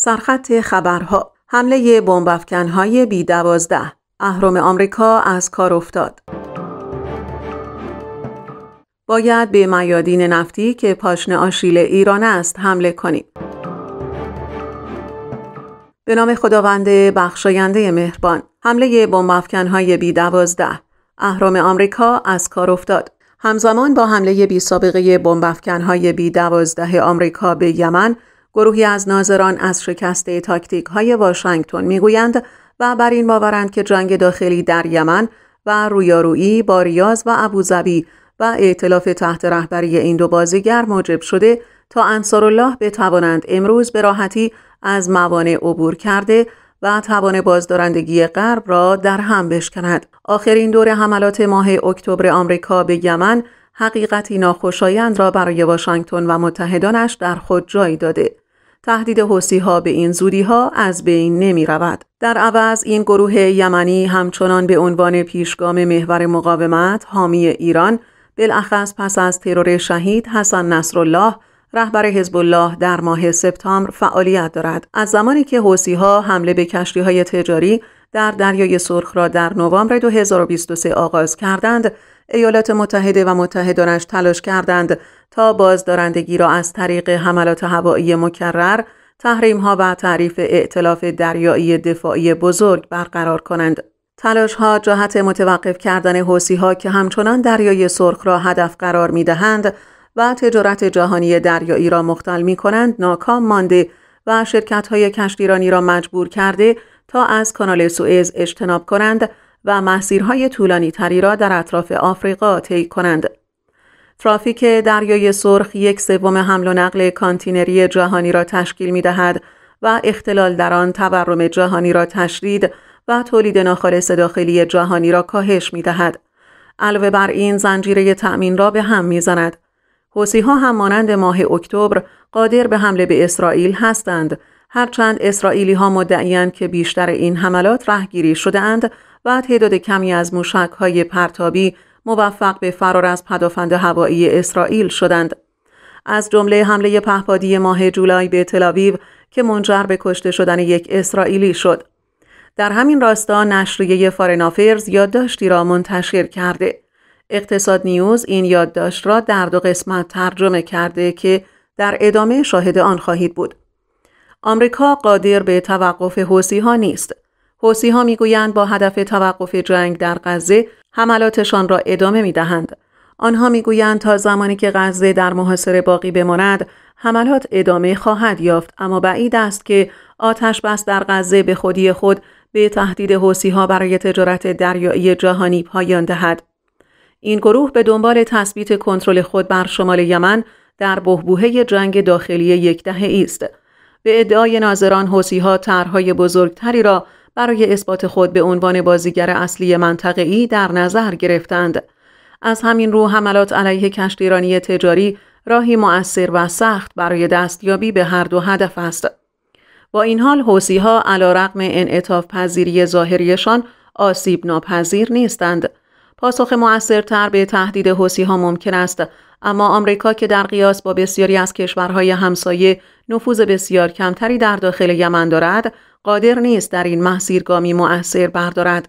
سرخط خبرها حمله بمبافکنهای بی دوازده اهرم آمریکا از کار افتاد باید به میادین نفتی که پاشنه آشیل ایران است حمله کنیم به نام خداوند بخشاینده مهربان حمله بمبافکنهای بی دوازده اهرام آمریکا از کار افتاد همزمان با حمله بی سابقه بمبافکنهای بی دوازده آمریکا به یمن گروهی از ناظران از شکسته تاکتیک های واشنگتن میگویند و بر این باورند که جنگ داخلی در یمن و رویارویی با ریاض و ابوظبی و ائتلاف تحت رهبری این دو بازیگر موجب شده تا انصارالله بتوانند امروز به راحتی از موانع عبور کرده و توان بازدارندگی غرب را در هم بشکند آخرین دور حملات ماه اکتبر آمریکا به یمن حقیقتی ناخوشایند را برای واشنگتن و متحدانش در خود جای داده تهدید حسی ها به این زودی ها از بین نمی رود. در عوض این گروه یمنی همچنان به عنوان پیشگام محور مقاومت حامی ایران بالاخص پس از ترور شهید حسن نصرالله رهبر حزب الله در ماه سپتامبر فعالیت دارد از زمانی که حسی ها حمله به کشتی های تجاری در دریای سرخ را در نوامبر 2023 آغاز کردند ایالات متحده و متحدانش تلاش کردند تا بازدارندگی را از طریق حملات هوایی مکرر تحریم ها و تعریف ائتلاف دریایی دفاعی بزرگ برقرار کنند. تلاش ها جهت متوقف کردن حوسی ها که همچنان دریای سرخ را هدف قرار می دهند و تجارت جهانی دریایی را مختل می کنند ناکام مانده و شرکت های کشتیرانی را مجبور کرده تا از کانال سوئز اجتناب کنند و مسیرهای طولانی تری را در اطراف آفریقا طی کنند. ترافیک دریای سرخ یک سوم حمل و نقل کانتینری جهانی را تشکیل می دهد و اختلال در آن تورم جهانی را تشدید و تولید ناخالص داخلی جهانی را کاهش می دهد. علاوه بر این زنجیره تأمین را به هم می زند. حوسی هم مانند ماه اکتبر قادر به حمله به اسرائیل هستند هرچند اسرائیلی ها مدعیند که بیشتر این حملات رهگیری شده اند و تعداد کمی از موشک های پرتابی موفق به فرار از پدافند هوایی اسرائیل شدند. از جمله حمله پهپادی ماه جولای به تلاویو که منجر به کشته شدن یک اسرائیلی شد. در همین راستا نشریه فارنافرز یادداشتی را منتشر کرده. اقتصاد نیوز این یادداشت را در دو قسمت ترجمه کرده که در ادامه شاهد آن خواهید بود. آمریکا قادر به توقف حوسی ها نیست. حوسی ها میگویند با هدف توقف جنگ در غزه حملاتشان را ادامه می دهند. آنها می گویند تا زمانی که غزه در محاصره باقی بماند حملات ادامه خواهد یافت اما بعید است که آتش بس در غزه به خودی خود به تهدید ها برای تجارت دریایی جهانی پایان دهد. این گروه به دنبال تثبیت کنترل خود بر شمال یمن در بهبوهه جنگ داخلی یک دهه است. به ادعای ناظران ها طرحهای بزرگتری را برای اثبات خود به عنوان بازیگر اصلی منطقه‌ای در نظر گرفتند. از همین رو حملات علیه کشتیرانی تجاری راهی مؤثر و سخت برای دستیابی به هر دو هدف است. با این حال حوسی ها علا رقم انعطاف پذیری ظاهریشان آسیب نپذیر نیستند. پاسخ مؤثرتر به تهدید حوسی ها ممکن است اما آمریکا که در قیاس با بسیاری از کشورهای همسایه نفوذ بسیار کمتری در داخل یمن دارد قادر نیست در این مسیر گامی مؤثر بردارد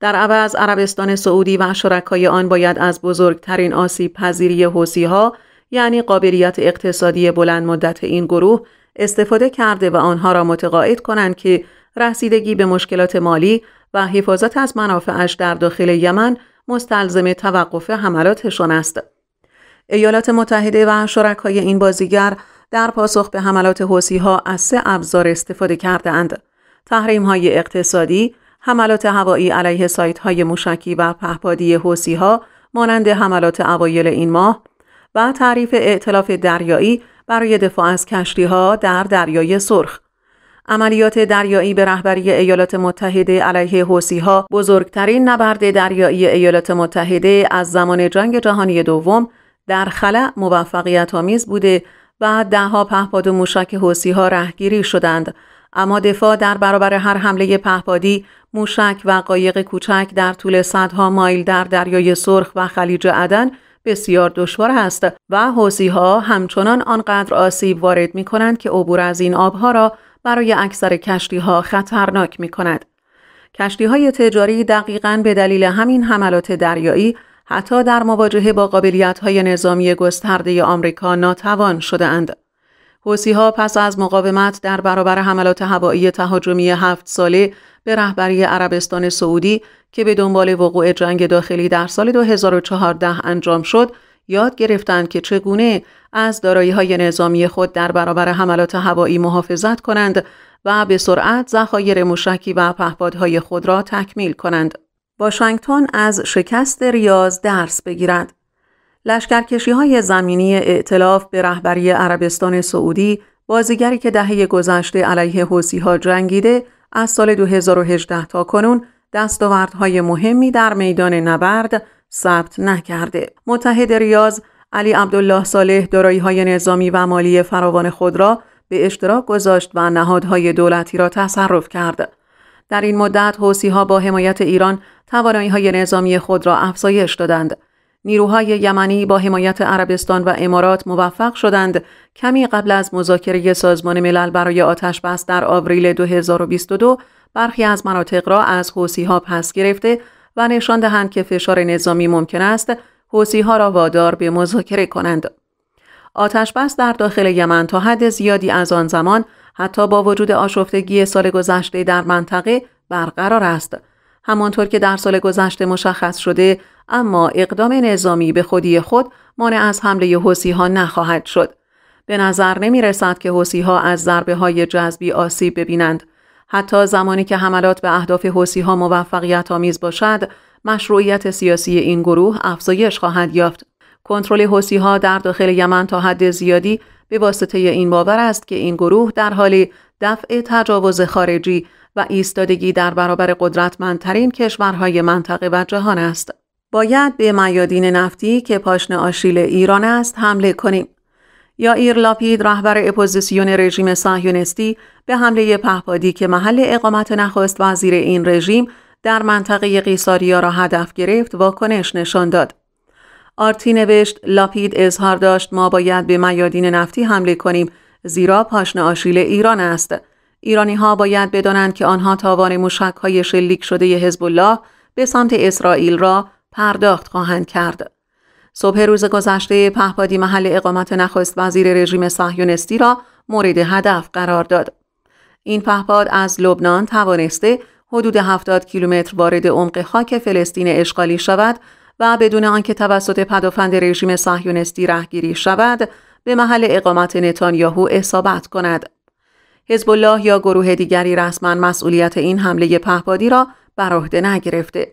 در عوض عربستان سعودی و شرکای آن باید از بزرگترین آسیب پذیری ها یعنی قابلیت اقتصادی بلند مدت این گروه استفاده کرده و آنها را متقاعد کنند که رسیدگی به مشکلات مالی و حفاظت از منافعش در داخل یمن مستلزم توقف حملاتشان است. ایالات متحده و شرکای این بازیگر در پاسخ به حملات حوسی ها از سه ابزار استفاده کرده اند. تحریم های اقتصادی، حملات هوایی علیه سایت های موشکی و پهپادی حوسی ها مانند حملات اوایل این ماه و تعریف اعتلاف دریایی برای دفاع از کشتی ها در دریای سرخ. عملیات دریایی به رهبری ایالات متحده علیه حوسی ها بزرگترین نبرد دریایی ایالات متحده از زمان جنگ جهانی دوم در خلع موفقیت آمیز بوده و دهها پهپاد و موشک حوسی ها رهگیری شدند اما دفاع در برابر هر حمله پهپادی موشک و قایق کوچک در طول صدها مایل در دریای سرخ و خلیج عدن بسیار دشوار است و حوسی ها همچنان آنقدر آسیب وارد می کنند که عبور از این آبها را برای اکثر کشتی ها خطرناک می کند. کشتی های تجاری دقیقا به دلیل همین حملات دریایی حتی در مواجهه با های نظامی گسترده آمریکا ناتوان شدهاند. ها پس از مقاومت در برابر حملات هوایی تهاجمی هفت ساله به رهبری عربستان سعودی که به دنبال وقوع جنگ داخلی در سال 2014 انجام شد، یاد گرفتند که چگونه از های نظامی خود در برابر حملات هوایی محافظت کنند و به سرعت ذخایر موشکی و پهپادهای خود را تکمیل کنند. واشنگتن از شکست ریاض درس بگیرد. لشکرکشی های زمینی ائتلاف به رهبری عربستان سعودی بازیگری که دهه گذشته علیه حوسی ها جنگیده از سال 2018 تا کنون دستاوردهای مهمی در میدان نبرد ثبت نکرده. متحد ریاض علی عبدالله صالح دارایی های نظامی و مالی فراوان خود را به اشتراک گذاشت و نهادهای دولتی را تصرف کرد. در این مدت حوسی با حمایت ایران توانایی های نظامی خود را افزایش دادند. نیروهای یمنی با حمایت عربستان و امارات موفق شدند کمی قبل از مذاکره سازمان ملل برای آتش بس در آوریل 2022 برخی از مناطق را از حوسی ها پس گرفته و نشان دهند که فشار نظامی ممکن است حوسی ها را وادار به مذاکره کنند. آتش بس در داخل یمن تا حد زیادی از آن زمان حتی با وجود آشفتگی سال گذشته در منطقه برقرار است. همانطور که در سال گذشته مشخص شده اما اقدام نظامی به خودی خود مانع از حمله حوسی ها نخواهد شد. به نظر نمی رسد که حوسی ها از ضربه های جذبی آسیب ببینند. حتی زمانی که حملات به اهداف حوسی ها موفقیت آمیز باشد، مشروعیت سیاسی این گروه افزایش خواهد یافت. کنترل حوسی ها در داخل یمن تا حد زیادی به واسطه این باور است که این گروه در حال دفع تجاوز خارجی و ایستادگی در برابر قدرتمندترین کشورهای منطقه و جهان است. باید به میادین نفتی که پاشن آشیل ایران است حمله کنیم. یا لاپید رهبر اپوزیسیون رژیم صهیونیستی به حمله پهپادی که محل اقامت نخست وزیر این رژیم در منطقه قیصاریا را هدف گرفت واکنش نشان داد. آرتی نوشت لاپید اظهار داشت ما باید به میادین نفتی حمله کنیم زیرا پاشن آشیل ایران است. ایرانی ها باید بدانند که آنها تاوان موشک های شلیک شده حزب الله به سمت اسرائیل را پرداخت خواهند کرد. صبح روز گذشته پهپادی محل اقامت نخست وزیر رژیم صهیونیستی را مورد هدف قرار داد. این پهپاد از لبنان توانسته حدود 70 کیلومتر وارد عمق خاک فلسطین اشغالی شود و بدون آنکه توسط پدافند رژیم صهیونیستی رهگیری شود به محل اقامت نتانیاهو اصابت کند. حزب الله یا گروه دیگری رسما مسئولیت این حمله پهپادی را بر عهده نگرفته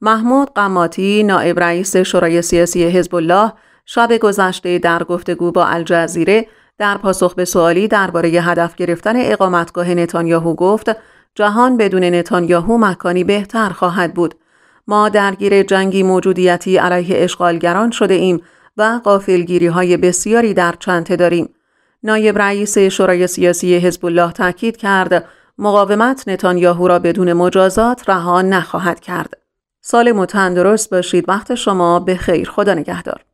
محمود قماتی نائب رئیس شورای سیاسی حزب الله شب گذشته در گفتگو با الجزیره در پاسخ به سوالی درباره هدف گرفتن اقامتگاه نتانیاهو گفت جهان بدون نتانیاهو مکانی بهتر خواهد بود ما درگیر جنگی موجودیتی علیه اشغالگران شده ایم و قافلگیری های بسیاری در چنته داریم نایب رئیس شورای سیاسی حزب الله تاکید کرد مقاومت نتانیاهو را بدون مجازات رها نخواهد کرد. سال متن درست باشید وقت شما به خیر خدا نگهدار.